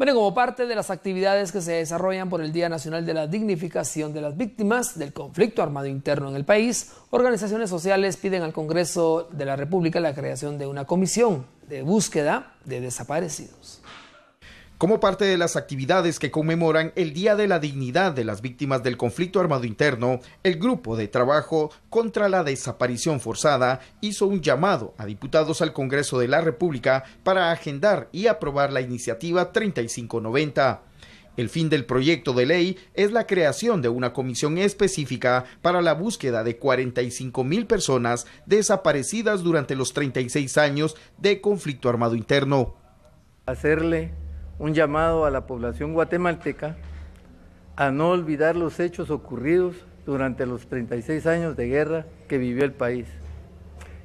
Bueno, como parte de las actividades que se desarrollan por el Día Nacional de la Dignificación de las Víctimas del Conflicto Armado Interno en el país, organizaciones sociales piden al Congreso de la República la creación de una comisión de búsqueda de desaparecidos como parte de las actividades que conmemoran el Día de la Dignidad de las Víctimas del Conflicto Armado Interno, el Grupo de Trabajo contra la Desaparición Forzada hizo un llamado a diputados al Congreso de la República para agendar y aprobar la iniciativa 3590. El fin del proyecto de ley es la creación de una comisión específica para la búsqueda de 45 mil personas desaparecidas durante los 36 años de conflicto armado interno. Hacerle un llamado a la población guatemalteca a no olvidar los hechos ocurridos durante los 36 años de guerra que vivió el país,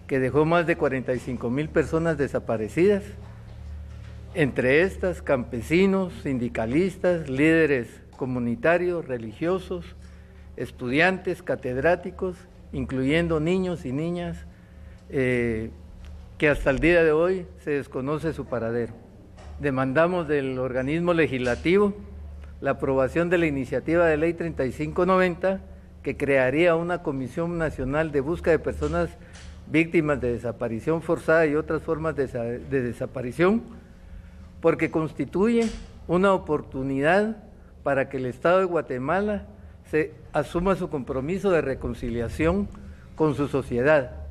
que dejó más de 45 mil personas desaparecidas, entre estas campesinos, sindicalistas, líderes comunitarios, religiosos, estudiantes, catedráticos, incluyendo niños y niñas, eh, que hasta el día de hoy se desconoce su paradero demandamos del organismo legislativo la aprobación de la iniciativa de ley 3590 que crearía una Comisión Nacional de búsqueda de Personas Víctimas de Desaparición Forzada y otras formas de, de desaparición, porque constituye una oportunidad para que el Estado de Guatemala se asuma su compromiso de reconciliación con su sociedad